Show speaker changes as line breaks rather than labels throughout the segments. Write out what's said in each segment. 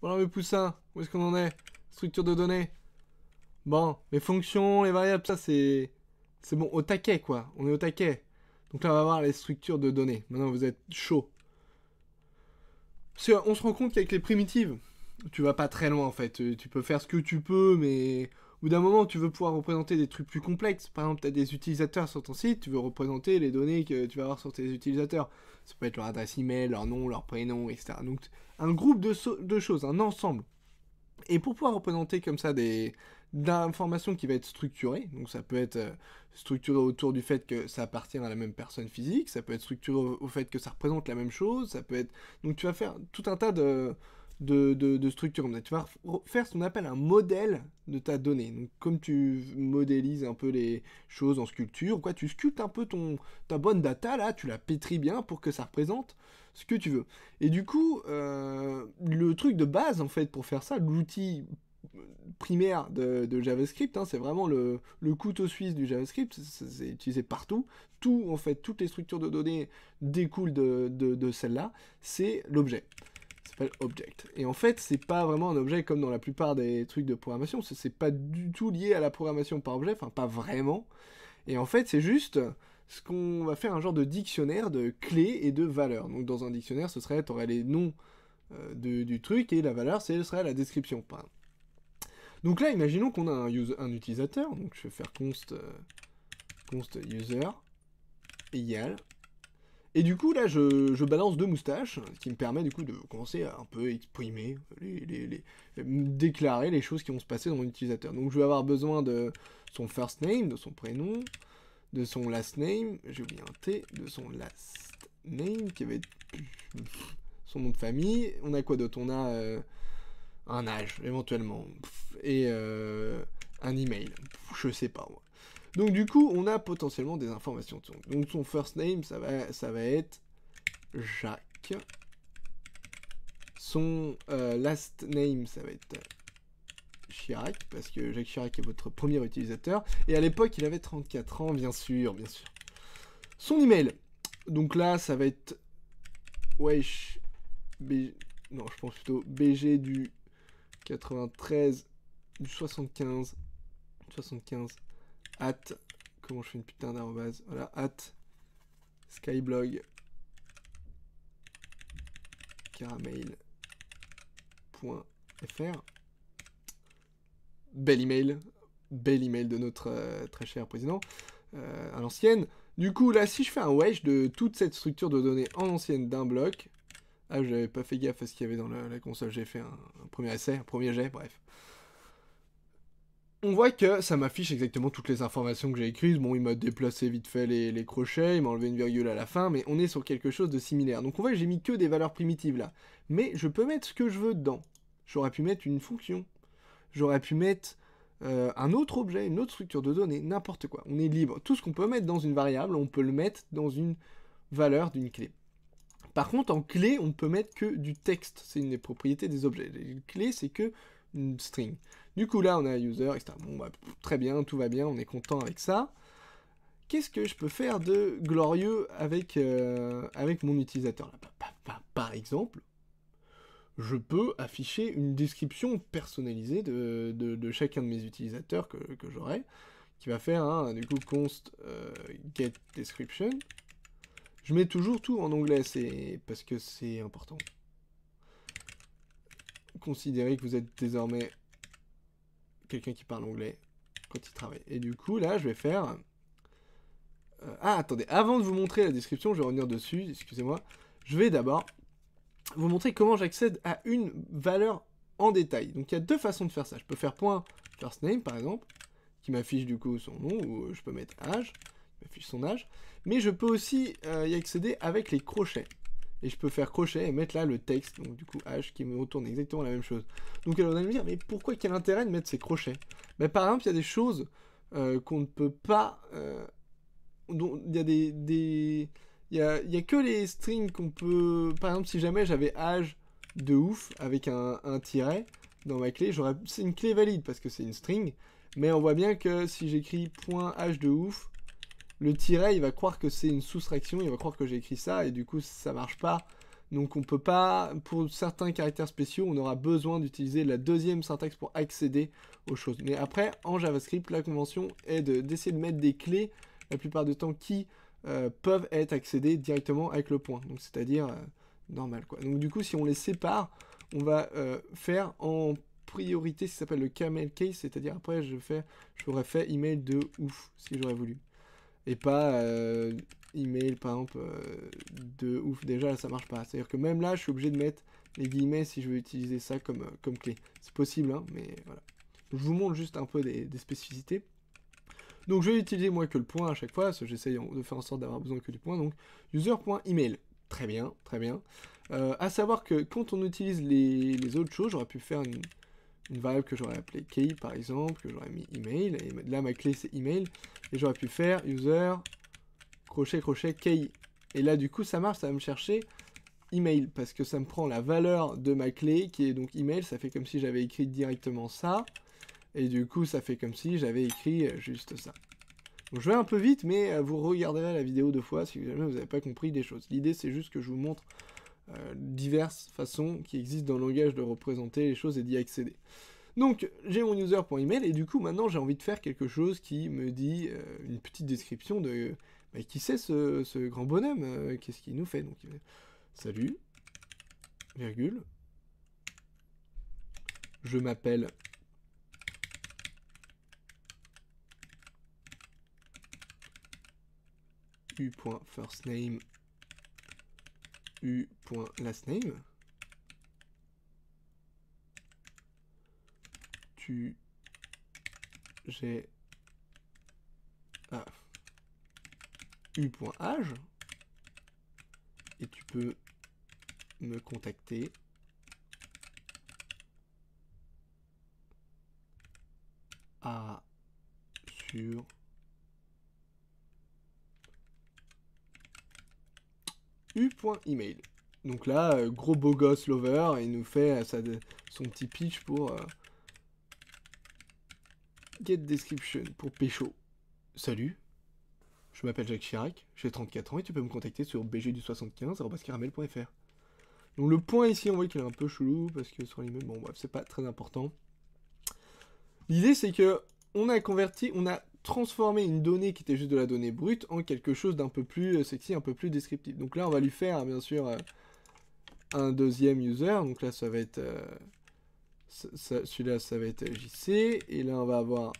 Voilà mes poussins, où est-ce qu'on en est Structure de données. Bon, les fonctions, les variables, ça c'est... C'est bon, au taquet quoi, on est au taquet. Donc là on va voir les structures de données. Maintenant vous êtes chaud. Parce qu'on se rend compte qu'avec les primitives, tu vas pas très loin en fait. Euh, tu peux faire ce que tu peux, mais au bout d'un moment, tu veux pouvoir représenter des trucs plus complexes. Par exemple, tu as des utilisateurs sur ton site, tu veux représenter les données que tu vas avoir sur tes utilisateurs. Ça peut être leur adresse email, leur nom, leur prénom, etc. Donc un groupe de, de choses, un ensemble. Et pour pouvoir représenter comme ça des d'informations qui va être structurée, donc ça peut être euh, structuré autour du fait que ça appartient à la même personne physique, ça peut être structuré au fait que ça représente la même chose, ça peut être... Donc tu vas faire tout un tas de, de, structure Tu vas faire ce qu'on appelle un modèle de ta donnée. comme tu modélises un peu les choses en sculpture, quoi, tu sculptes un peu ton, ta bonne data, là, tu la pétris bien pour que ça représente ce que tu veux. Et du coup, euh, le truc de base, en fait, pour faire ça, l'outil primaire de, JavaScript, hein, c'est vraiment le, couteau suisse du JavaScript, c'est utilisé partout, tout en fait, toutes les structures de données découlent de celle-là, c'est l'objet object. Et en fait, c'est pas vraiment un objet comme dans la plupart des trucs de programmation, c'est pas du tout lié à la programmation par objet, enfin pas vraiment. Et en fait, c'est juste ce qu'on va faire un genre de dictionnaire de clés et de valeurs. Donc dans un dictionnaire, ce serait, aurais les noms euh, du truc et la valeur, ce serait la description. donc là, imaginons qu'on a un, un, utilisateur, donc je vais faire const, euh, const user égale et du coup, là, je, balance deux moustaches, ce qui me permet du coup de commencer à un peu exprimer, les, euh, déclarer les choses qui vont se passer dans mon utilisateur. Donc, je vais avoir besoin de son first name, de son prénom, de son last name, j'ai oublié un T, de son last name, qui avait son nom de famille. On a quoi d'autre On a euh, un âge, éventuellement, et euh, un email. Je sais pas, donc du coup, on a potentiellement des informations. Donc son first name, ça va, ça va être Jacques. Son euh, last name, ça va être Chirac, parce que Jacques Chirac est votre premier utilisateur. Et à l'époque, il avait 34 ans, bien sûr, bien sûr. Son email. Donc là, ça va être wesh B... non, je pense plutôt BG du 93 du 75 75 at, comment je fais une putain d'arrobase, voilà, at skyblog caramel.fr. Bel email, bel email de notre euh, très cher président euh, à l'ancienne. Du coup, là, si je fais un wesh de toute cette structure de données en ancienne d'un bloc, ah, j'avais pas fait gaffe à ce qu'il y avait dans la, console, j'ai fait un, premier essai, un premier jet, bref on voit que ça m'affiche exactement toutes les informations que j'ai écrites. Bon, il m'a déplacé vite fait les, crochets, il m'a enlevé une virgule à la fin, mais on est sur quelque chose de similaire. Donc on voit que j'ai mis que des valeurs primitives là. Mais je peux mettre ce que je veux dedans. J'aurais pu mettre une fonction. J'aurais pu mettre euh, un autre objet, une autre structure de données, n'importe quoi. On est libre. Tout ce qu'on peut mettre dans une variable, on peut le mettre dans une valeur d'une clé. Par contre, en clé, on ne peut mettre que du texte. C'est une des propriétés des objets. Une clé, c'est que une string. Du coup, là, on a user, etc. Bon, bah, très bien, tout va bien, on est content avec ça. Qu'est-ce que je peux faire de glorieux avec, euh, avec mon utilisateur bah, bah, Par exemple, je peux afficher une description personnalisée de, chacun de mes utilisateurs que, j'aurai, qui va faire, un hein, du coup, const euh, get description. Je mets toujours tout en anglais, c'est parce que c'est important. Considérez que vous êtes désormais quelqu'un qui parle anglais quand il travaille. Et du coup, là, je vais faire... Euh, ah, attendez, avant de vous montrer la description, je vais revenir dessus, excusez-moi. Je vais d'abord vous montrer comment j'accède à une valeur en détail. Donc, il y a deux façons de faire ça. Je peux faire point first name, par exemple, qui m'affiche du coup son nom, ou euh, je peux mettre âge, qui m'affiche son âge. Mais je peux aussi euh, y accéder avec les crochets et je peux faire crochet et mettre là le texte, donc du coup H qui me retourne exactement la même chose. Donc elle va me dire, mais pourquoi quel intérêt de mettre ces crochets Mais Par exemple, il y a des choses euh, qu'on ne peut pas... Euh, il y a des... il a, que les strings qu'on peut... Par exemple, si jamais j'avais h de ouf avec un, un tiret dans ma clé, j'aurais c'est une clé valide parce que c'est une string, mais on voit bien que si j'écris .h de ouf, le tiret, il va croire que c'est une soustraction, il va croire que j'ai écrit ça, et du coup, ça marche pas. Donc on peut pas, pour certains caractères spéciaux, on aura besoin d'utiliser la deuxième syntaxe pour accéder aux choses. Mais après, en JavaScript, la convention est d'essayer de, mettre des clés, la plupart du temps, qui euh, peuvent être accédées directement avec le point. Donc c'est-à-dire euh, normal quoi. Donc du coup, si on les sépare, on va euh, faire en priorité ce qui s'appelle le camel case, c'est-à-dire après je fais, j'aurais fait email de ouf si j'aurais voulu et pas euh, email par exemple euh, de ouf déjà là, ça marche pas. C'est à dire que même là je suis obligé de mettre les guillemets si je veux utiliser ça comme, euh, comme clé. C'est possible hein, mais voilà. Je vous montre juste un peu des, spécificités. Donc je vais utiliser moi que le point à chaque fois, parce que j'essaye de faire en sorte d'avoir besoin que du point. Donc user.email, très bien, très bien. à savoir que quand on utilise les, autres choses, j'aurais pu faire une, une variable que j'aurais appelée key par exemple, que j'aurais mis email, et là ma clé c'est email, et j'aurais pu faire user crochet crochet key. Et là, du coup, ça marche, ça va me chercher email parce que ça me prend la valeur de ma clé qui est donc email. Ça fait comme si j'avais écrit directement ça. Et du coup, ça fait comme si j'avais écrit juste ça. je vais un peu vite, mais euh, vous regarderez la vidéo deux fois si jamais vous n'avez pas compris des choses. L'idée, c'est juste que je vous montre euh, diverses façons qui existent dans le langage de représenter les choses et d'y accéder. Donc j'ai mon user.email et du coup maintenant j'ai envie de faire quelque chose qui me dit euh, une petite description de bah, qui c'est ce, grand bonhomme, euh, qu'est-ce qu'il nous fait. Donc salut, virgule, je m'appelle u.firstname u.lastname j'ai ah, point et tu peux me contacter à ah, sur u.email. Donc là, euh, gros beau gosse lover, il nous fait euh, son petit pitch pour euh, Get description pour Pécho. Salut, je m'appelle Jacques Chirac, j'ai 34 ans et tu peux me contacter sur bgdu 75fr Donc le point ici, on voit qu'il est un peu chelou parce que sur les bon bref, c'est pas très important. L'idée c'est que on a converti, on a transformé une donnée qui était juste de la donnée brute en quelque chose d'un peu plus sexy, un peu plus descriptif. Donc là, on va lui faire bien sûr euh, un deuxième user. Donc là, ça va être euh, celui-là, ça va être JC. Et là, on va avoir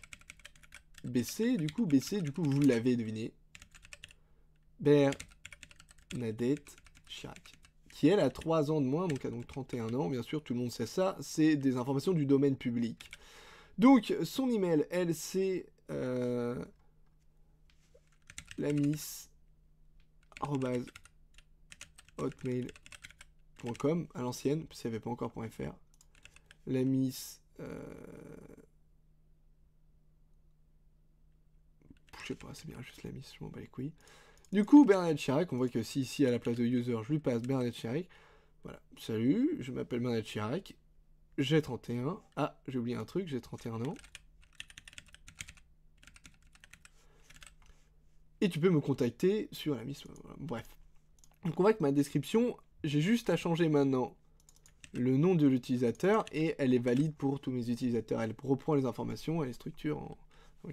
BC. Du coup, BC, du coup, vous l'avez deviné. Bernadette Chirac. Qui, elle, a 3 ans de moins, donc a donc 31 ans. Bien sûr, tout le monde sait ça. C'est des informations du domaine public. Donc, son email, elle, c'est euh, lamis.hotmail.com à l'ancienne, parce n'y avait pas encore .fr la Miss. Euh, je sais pas, c'est bien juste la Miss, je m'en bats les couilles. Du coup, Bernadette Chirac, on voit que si ici à la place de user, je lui passe Bernadette Chirac. Voilà, salut, je m'appelle Bernadette Chirac, j'ai 31. Ah, j'ai oublié un truc, j'ai 31 ans. Et tu peux me contacter sur la Miss. Bref. Donc on voit que ma description, j'ai juste à changer maintenant le nom de l'utilisateur et elle est valide pour tous mes utilisateurs. Elle reprend les informations et les structure en,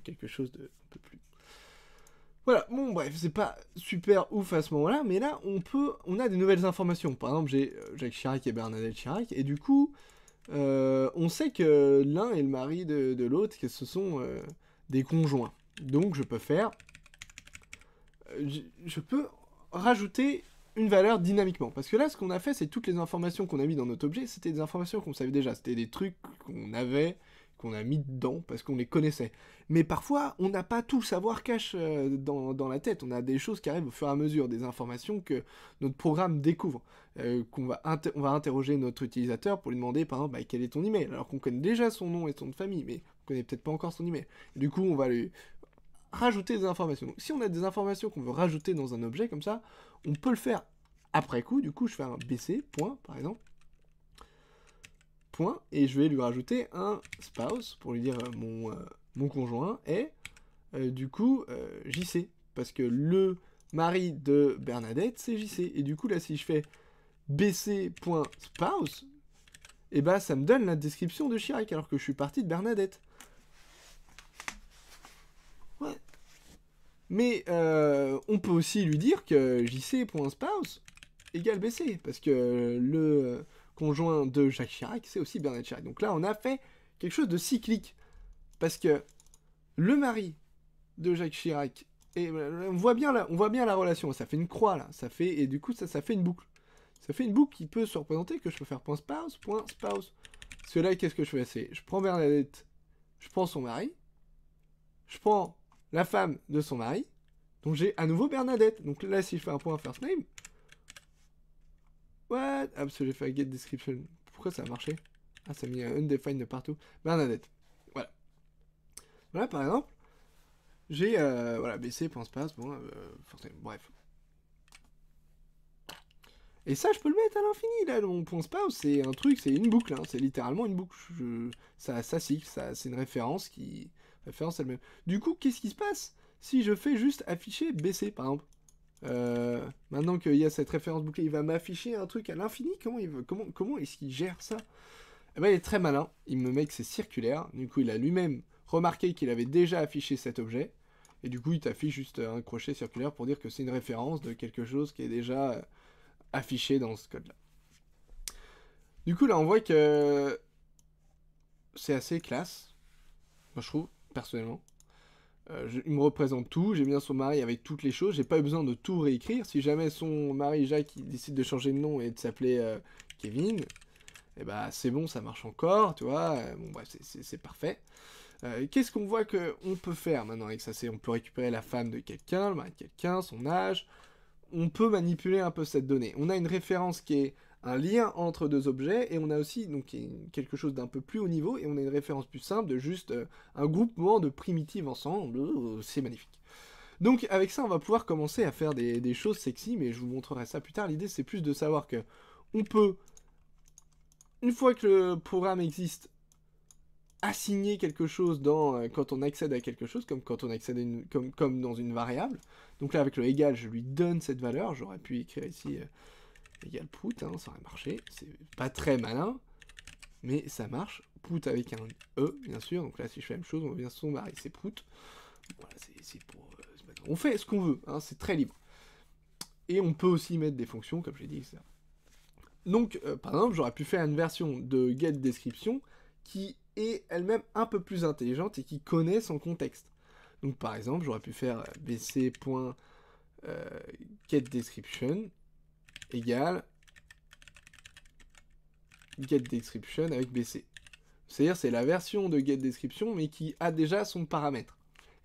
quelque chose de un peu plus. Voilà, bon bref, c'est pas super ouf à ce moment-là, mais là on peut, on a des nouvelles informations. Par exemple, j'ai euh, Jacques Chirac et Bernadette Chirac, et du coup, euh, on sait que l'un est le mari de, l'autre, que ce sont euh, des conjoints. Donc je peux faire, je peux rajouter une valeur dynamiquement. Parce que là, ce qu'on a fait, c'est toutes les informations qu'on a mis dans notre objet, c'était des informations qu'on savait déjà, c'était des trucs qu'on avait, qu'on a mis dedans, parce qu'on les connaissait. Mais parfois, on n'a pas tout savoir cache euh, dans, dans, la tête, on a des choses qui arrivent au fur et à mesure, des informations que notre programme découvre, euh, qu'on va, on va interroger notre utilisateur pour lui demander, par exemple, bah, quel est ton email, alors qu'on connaît déjà son nom et son de famille, mais on connaît peut-être pas encore son email. du coup, on va lui, rajouter des informations. si on a des informations qu'on veut rajouter dans un objet comme ça, on peut le faire après coup. Du coup, je fais un bc, point, par exemple, point, et je vais lui rajouter un spouse pour lui dire euh, mon, euh, mon conjoint est, euh, du coup, JC. Parce que le mari de Bernadette, c'est JC. Et du coup, là, si je fais bc.spouse, et eh ben, ça me donne la description de Chirac, alors que je suis parti de Bernadette. Mais euh, on peut aussi lui dire que JC.spouse égale BC, parce que le conjoint de Jacques Chirac, c'est aussi Bernard Chirac. Donc là, on a fait quelque chose de cyclique, parce que le mari de Jacques Chirac, et on voit bien là, on voit bien la relation, ça fait une croix là, ça fait, et du coup, ça, ça fait une boucle. Ça fait une boucle qui peut se représenter que je peux faire point spouse, spouse. Parce là, qu'est-ce que je fais je prends Bernadette, je prends son mari, je prends la femme de son mari. Donc j'ai à nouveau Bernadette. Donc là, si je fais un point first name. What Ah, parce que j'ai fait get description. Pourquoi ça a marché Ah, ça a mis un undefined de partout. Bernadette. Voilà. Voilà, par exemple. J'ai, euh, voilà, BC, passe, bon, euh, bref. Et ça, je peux le mettre à l'infini, là, mon point spawn, c'est un truc, c'est une boucle, hein, c'est littéralement une boucle. ça, ça cycle, ça, c'est une référence qui, référence elle même. Du coup, qu'est-ce qui se passe si je fais juste afficher BC, par exemple euh, Maintenant qu'il y a cette référence bouclée, il va m'afficher un truc à l'infini Comment, il comment, comment est-ce qu'il gère ça eh ben, il est très malin, il me met que c'est circulaire, du coup il a lui-même remarqué qu'il avait déjà affiché cet objet, et du coup il t'affiche juste un crochet circulaire pour dire que c'est une référence de quelque chose qui est déjà euh, affiché dans ce code-là. Du coup là on voit que c'est assez classe, moi je trouve personnellement. Euh, je, il me représente tout, j'ai bien son mari avec toutes les choses, j'ai pas eu besoin de tout réécrire. Si jamais son mari Jacques décide de changer de nom et de s'appeler euh, Kevin, eh bah c'est bon, ça marche encore, tu vois. Euh, bon bref, c'est parfait. Qu'est-ce qu'on voit qu'on peut faire maintenant avec ça C'est on peut récupérer la femme de quelqu'un, le mari de quelqu'un, son âge. On peut manipuler un peu cette donnée. On a une référence qui est un lien entre deux objets, et on a aussi donc quelque chose d'un peu plus haut niveau, et on a une référence plus simple de juste euh, un groupement de primitives ensemble, c'est magnifique. Donc avec ça, on va pouvoir commencer à faire des, choses sexy, mais je vous montrerai ça plus tard. L'idée, c'est plus de savoir que on peut, une fois que le programme existe, assigner quelque chose dans, euh, quand on accède à quelque chose, comme quand on accède comme, dans une variable. Donc là, avec le égal, je lui donne cette valeur. J'aurais pu écrire ici... Euh, égale put, hein, ça aurait marché. C'est pas très malin, mais ça marche. Put avec un E, bien sûr. Donc là, si je fais la même chose, on vient son mari, c'est put. Voilà, c'est pour... Euh, on fait ce qu'on veut, hein, c'est très libre. Et on peut aussi mettre des fonctions, comme j'ai dit, etc. Donc, euh, par exemple, j'aurais pu faire une version de getDescription qui est elle-même un peu plus intelligente et qui connaît son contexte. Donc, par exemple, j'aurais pu faire euh, bc.getDescription égale getDescription avec BC. C'est-à-dire c'est la version de getDescription mais qui a déjà son paramètre.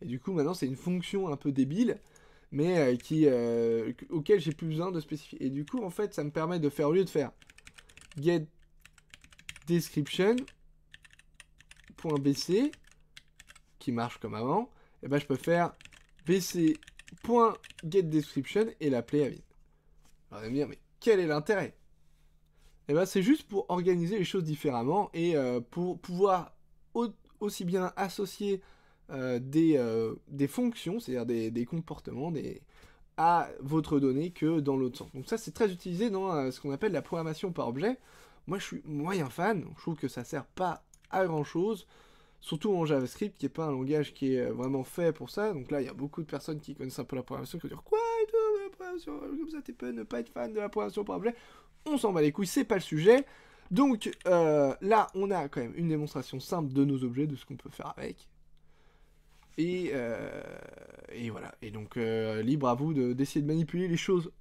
Et du coup maintenant c'est une fonction un peu débile mais euh, qui, euh, auquel j'ai plus besoin de spécifier. Et du coup en fait ça me permet de faire au lieu de faire getDescription.bc qui marche comme avant, et eh ben je peux faire bc.getDescription et l'appeler à vide. Vous allez me dire, mais quel est l'intérêt Eh bien, c'est juste pour organiser les choses différemment et euh, pour pouvoir aussi bien associer euh, euh, des, fonctions, c'est-à-dire des, comportements, à votre donnée que dans l'autre sens. Donc ça, c'est très utilisé dans ce qu'on appelle la programmation par objet. Moi, je suis moyen fan. Je trouve que ça sert pas à grand-chose surtout en JavaScript, qui n'est pas un langage qui est vraiment fait pour ça. Donc là, il y a beaucoup de personnes qui connaissent un peu la programmation qui vont dire quoi euh, comme ça, t'es ne pas être fan de la programmation par objet. On s'en bat les couilles, c'est pas le sujet. Donc euh, là, on a quand même une démonstration simple de nos objets, de ce qu'on peut faire avec. Et, euh, et voilà. Et donc, libre à vous d'essayer de, de, manipuler les choses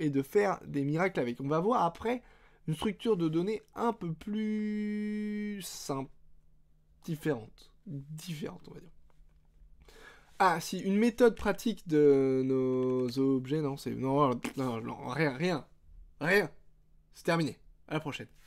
et de faire des miracles avec. On va voir après une structure de données un peu plus simple, différente. Différente, on va dire. Ah, si, une méthode pratique de nos objets, non, c'est. Non, non, rien, rien. Rien. C'est terminé. À la prochaine.